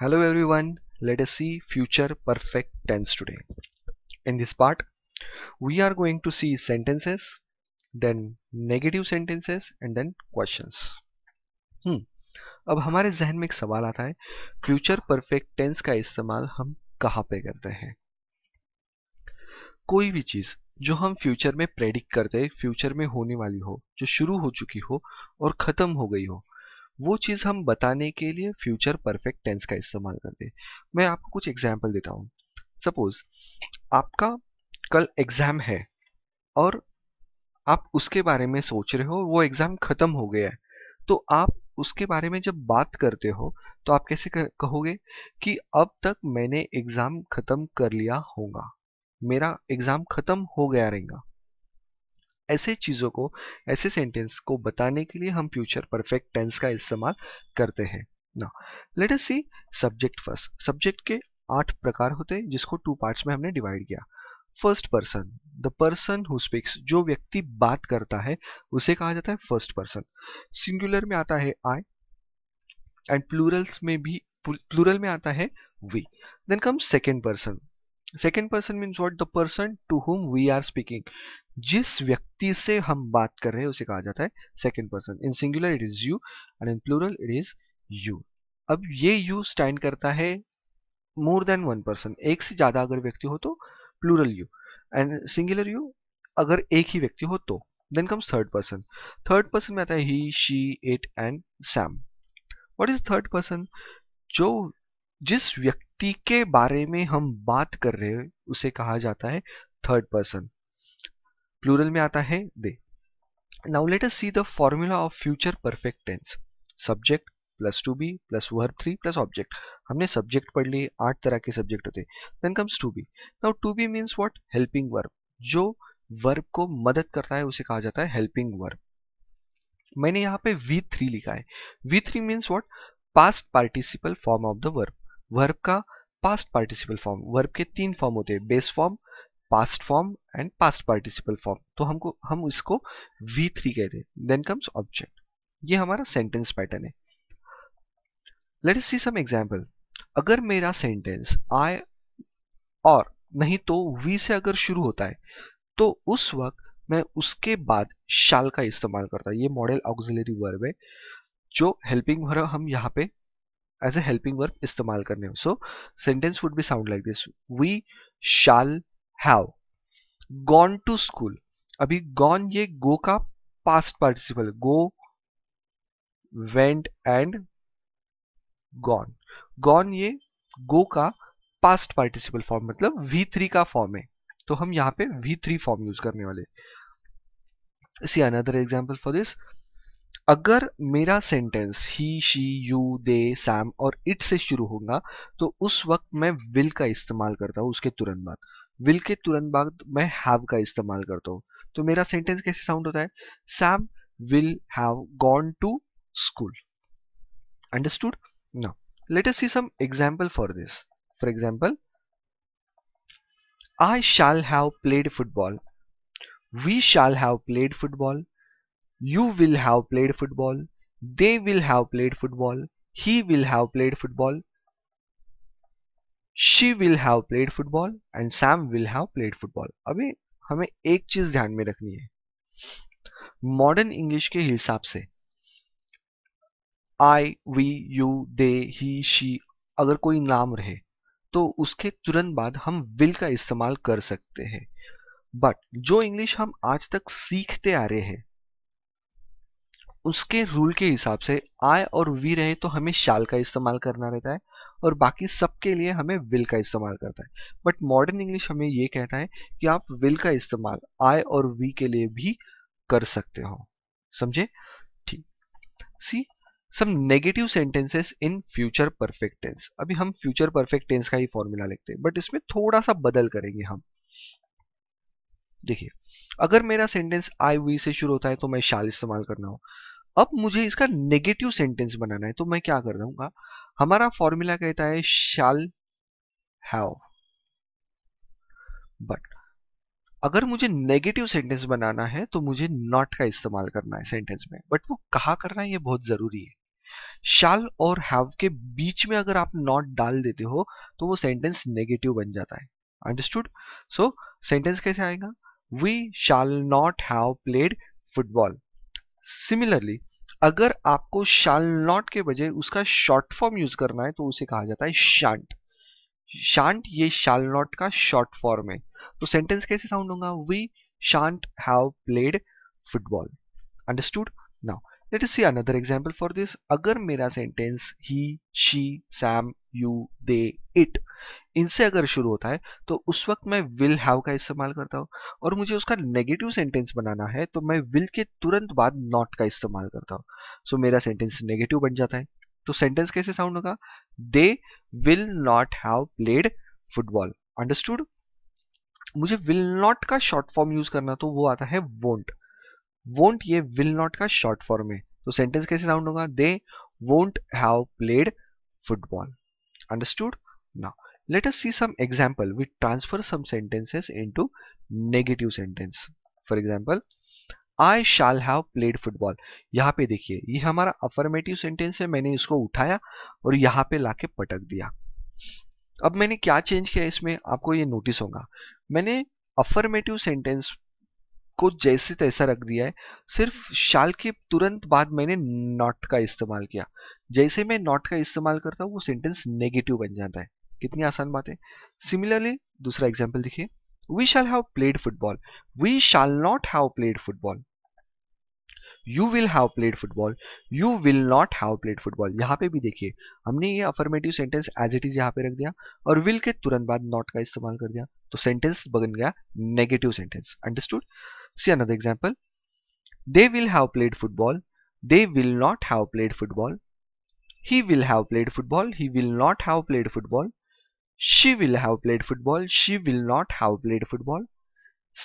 Hello everyone, let us see future perfect tense today. In this part, we are going to see sentences, then negative sentences and then questions. Hmm. अब हमारे जहन में एक सवाल आता है future perfect tense का इस्तेमाल हम कहाँ पे करते हैं कोई भी चीज़ जो हम फ्यूचर में प्रेडिक्ट करते हैं फ्यूचर में होने वाली हो जो शुरू हो चुकी हो और ख़त्म हो गई हो वो चीज़ हम बताने के लिए फ्यूचर परफेक्ट टेंस का इस्तेमाल करते हैं मैं आपको कुछ एग्जाम्पल देता हूँ सपोज आपका कल एग्ज़ाम है और आप उसके बारे में सोच रहे हो वो एग्ज़ाम ख़त्म हो गया है तो आप उसके बारे में जब बात करते हो तो आप कैसे कहोगे कि अब तक मैंने एग्ज़ाम ख़त्म कर लिया होगा मेरा एग्ज़ाम ख़त्म हो गया रहेगा ऐसे चीज़ों को ऐसे सेंटेंस को बताने के लिए हम फ्यूचर परफेक्ट टेंस का इस्तेमाल करते हैं ना let us see subject first subject के आठ प्रकार होते हैं जिसको टू पार्ट्स में हमने डिवाइड किया first person the person who speaks जो व्यक्ति बात करता है उसे कहा जाता है फर्स्ट पर्सन सिंगुलर में आता है आई एंड प्लूरल्स में भी प्लूरल में आता है we then come second person second person means what the person to whom we are speaking जिस व्यक्ति से हम बात कर रहे हैं उसे कहा जाता है second person in singular it is you and in plural it is you अब ये यू स्टैंड करता है मोर देन वन पर्सन एक से ज्यादा अगर व्यक्ति हो तो plural you and singular you अगर एक ही व्यक्ति हो तो then comes third person third person में आता है he she it and Sam what is third person जो जिस व्यक्ति व्यक्ति के बारे में हम बात कर रहे हैं उसे कहा जाता है थर्ड पर्सन प्लूरल में आता है they now let us see the formula of future perfect tense subject plus to be plus verb three plus object हमने सब्जेक्ट पढ़ लिए आठ तरह के सब्जेक्ट होते then comes to be now to be means what helping verb जो verb को मदद करता है उसे कहा जाता है हेल्पिंग वर्ब मैंने यहाँ पे वी थ्री लिखा है V three means what past participle form of the verb verb का पास्ट पार्टिसिपल फॉर्म वर्ब के तीन फॉर्म होते हैं base form past form and past participle form तो हमको हम इसको वी थ्री कहते हैं देन कम्स ऑब्जेक्ट ये हमारा सेंटेंस पैटर्न है लेट सी सम एग्जाम्पल अगर मेरा सेंटेंस आई और नहीं तो वी से अगर शुरू होता है तो उस वक्त मैं उसके बाद शाल का इस्तेमाल करता ये मॉडल ऑक्सिलरी वर्ब है जो हेल्पिंग वर्ब हम यहाँ पे एज ए हेल्पिंग वर्ब इस्तेमाल करने हो so sentence would be sound like this we shall have gone to school अभी गॉन ये गो का past participle go went and gone gone ये गो का पास्ट पार्टिसिपल फॉर्म मतलब वी थ्री का फॉर्म है तो हम यहां पे वी थ्री फॉर्म यूज करने वाले see another example for this अगर मेरा sentence he she you they Sam और इट से शुरू होगा तो उस वक्त मैं विल का इस्तेमाल करता हूँ उसके तुरंत बाद विल के तुरंत बाद मैं हैव का इस्तेमाल करता हूँ तो मेरा सेंटेंस कैसे साउंड होता है Sam will have gone to school understood ना let us see some example for this for example I shall have played football we shall have played football You will have played football. They will have played football. He will have played football. She will have played football and Sam will have played football अभी हमें एक चीज ध्यान में रखनी है modern English के हिसाब से I we you they he she अगर कोई नाम रहे तो उसके तुरंत बाद हम विल का इस्तेमाल कर सकते हैं बट जो इंग्लिश हम आज तक सीखते आ रहे हैं उसके रूल के हिसाब से आई और वी रहे तो हमें शाल का इस्तेमाल करना रहता है और बाकी सबके लिए हमें विल का इस्तेमाल करता है बट मॉडर्न इंग्लिश हमें ये कहता है कि आप विल का इस्तेमाल आई और वी के लिए भी कर सकते हो समझे ठीक see some negative sentences in future perfect tense अभी हम फ्यूचर परफेक्ट टेंस का ही फॉर्मूला लिखते हैं बट इसमें थोड़ा सा बदल करेंगे हम देखिए अगर मेरा सेंटेंस आई वी से शुरू होता है तो मैं शाल इस्तेमाल करना हूं अब मुझे इसका नेगेटिव सेंटेंस बनाना है तो मैं क्या कर दूंगा हमारा फॉर्मूला कहता है शाल हैव बट अगर मुझे नेगेटिव सेंटेंस बनाना है तो मुझे नॉट का इस्तेमाल करना है सेंटेंस में बट वो कहा करना है ये बहुत जरूरी है शाल और हैव के बीच में अगर आप नॉट डाल देते हो तो वो सेंटेंस नेगेटिव बन जाता है अंडरस्टूड सो सेंटेंस कैसे आएगा we shall not have played football similarly अगर आपको शाल नॉट के बजाय उसका शॉर्ट फॉर्म यूज करना है तो उसे कहा जाता है शांट शांट ये शाल नॉट का शॉर्ट फॉर्म है तो सेंटेंस कैसे साउंड होगा we shan't have played football understood now let us see another example for this अगर मेरा sentence he she Sam you they it इनसे अगर शुरू होता है तो उस वक्त मैं विल हैव का इस्तेमाल करता हूँ और मुझे उसका नेगेटिव सेंटेंस बनाना है तो मैं विल के तुरंत बाद नॉट का इस्तेमाल करता हूँ सो so, मेरा सेंटेंस नेगेटिव बन जाता है तो सेंटेंस कैसे साउंड होगा they will not have played football understood मुझे विल नॉट का शॉर्ट फॉर्म यूज करना तो वो आता है वोंट वोंट ये विल नॉट का शॉर्ट फॉर्म है तो सेंटेंस कैसे साउंड होगा they won't have played football understood ना Let us see some example. We transfer some sentences into negative sentence. For example, I shall have played football यहाँ पे देखिए ये हमारा अफर्मेटिव सेंटेंस है मैंने इसको उठाया और यहाँ पे लाके पटक दिया अब मैंने क्या चेंज किया इसमें आपको ये नोटिस होगा मैंने affirmative सेंटेंस को जैसे तैसा रख दिया है सिर्फ शाल के तुरंत बाद मैंने नॉट का इस्तेमाल किया जैसे मैं नॉट का इस्तेमाल करता हूँ वो सेंटेंस नेगेटिव बन जाता है कितनी आसान बात है सिमिलरली दूसरा एग्जाम्पल देखिए we shall have played football we shall not have played football you will have played football you will not have played football यहाँ पे भी देखिए हमने ये affirmative sentence as it is यहाँ पे रख दिया और विल के तुरंत बाद नॉट का इस्तेमाल कर दिया तो सेंटेंस बन गया negative sentence understood see another example they will have played football they will not have played football he will have played football he will not have played football She will have played football. She will not have played football.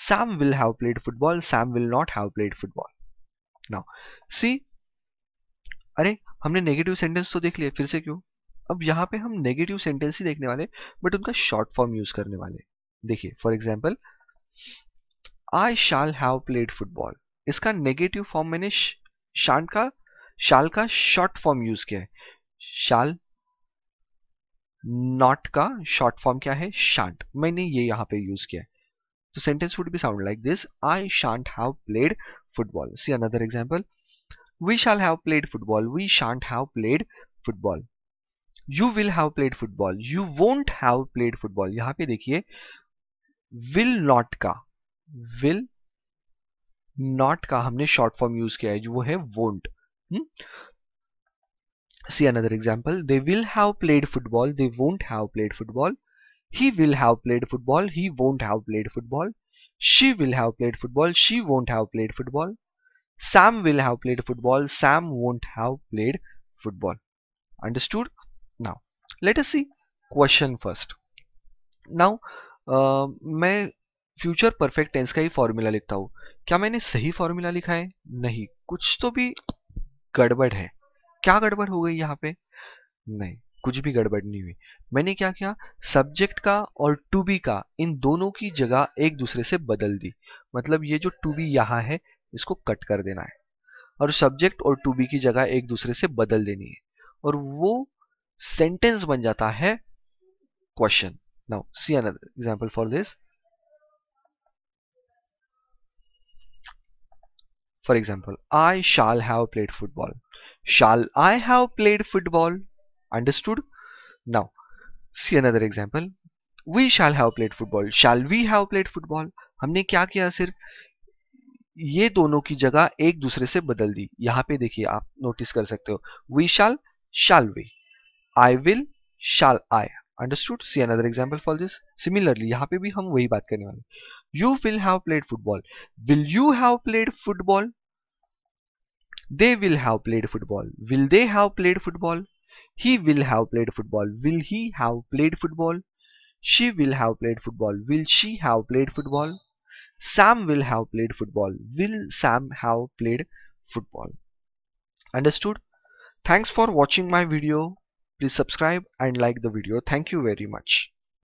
Sam will have played football. Sam will not have played football. Now, see. अरे हमने negative sentence तो देख लिए फिर से क्यों अब यहां पे हम नेगेटिव सेंटेंस ही देखने वाले बट उनका शॉर्ट फॉर्म यूज करने वाले देखिए for example I shall have played football इसका नेगेटिव फॉर्म मैंने शान का शाल का शॉर्ट फॉर्म यूज किया है शाल नॉट का शॉर्ट फॉर्म क्या है शांट मैंने ये यहाँ पे यूज किया है तो sentence would be sound like this I shan't have played football see another example we shall have played football we shan't have played football you will have played football you won't have played football यहाँ पे देखिए will not का will not का हमने short form use किया है जो वो है won't see another example they will have played football they won't have played football he will have played football he won't have played football she will have played football she won't have played football sam will have played football sam won't have played football understood now let us see question first now uh, main future perfect tense ka hi formula likhta hu kya maine sahi formula likha hai nahi kuch to bhi gadbad hai क्या गड़बड़ हो गई यहाँ पे नहीं कुछ भी गड़बड़ नहीं हुई मैंने क्या किया सब्जेक्ट का और टू बी का इन दोनों की जगह एक दूसरे से बदल दी मतलब ये जो टू बी यहाँ है इसको कट कर देना है और सब्जेक्ट और टू बी की जगह एक दूसरे से बदल देनी है और वो सेंटेंस बन जाता है question now see another example for this For example, I shall have played football. Shall I have played football? Understood? Now, see another example. We shall have played football. Shall we have played football? हमने क्या किया सिर्फ ये दोनों की जगह एक दूसरे से बदल दी यहाँ पे देखिए आप नोटिस कर सकते हो we shall shall we I will shall I Understood. See another example for this. Similarly, यहाँ पे भी हम वही बात करने वाले you will have played football will you have played football they will have played football will they have played football he will have played football will he have played football she will have played football will she have played football sam will have played football will sam have played football understood thanks for watching my video Please subscribe and like the video. Thank you very much.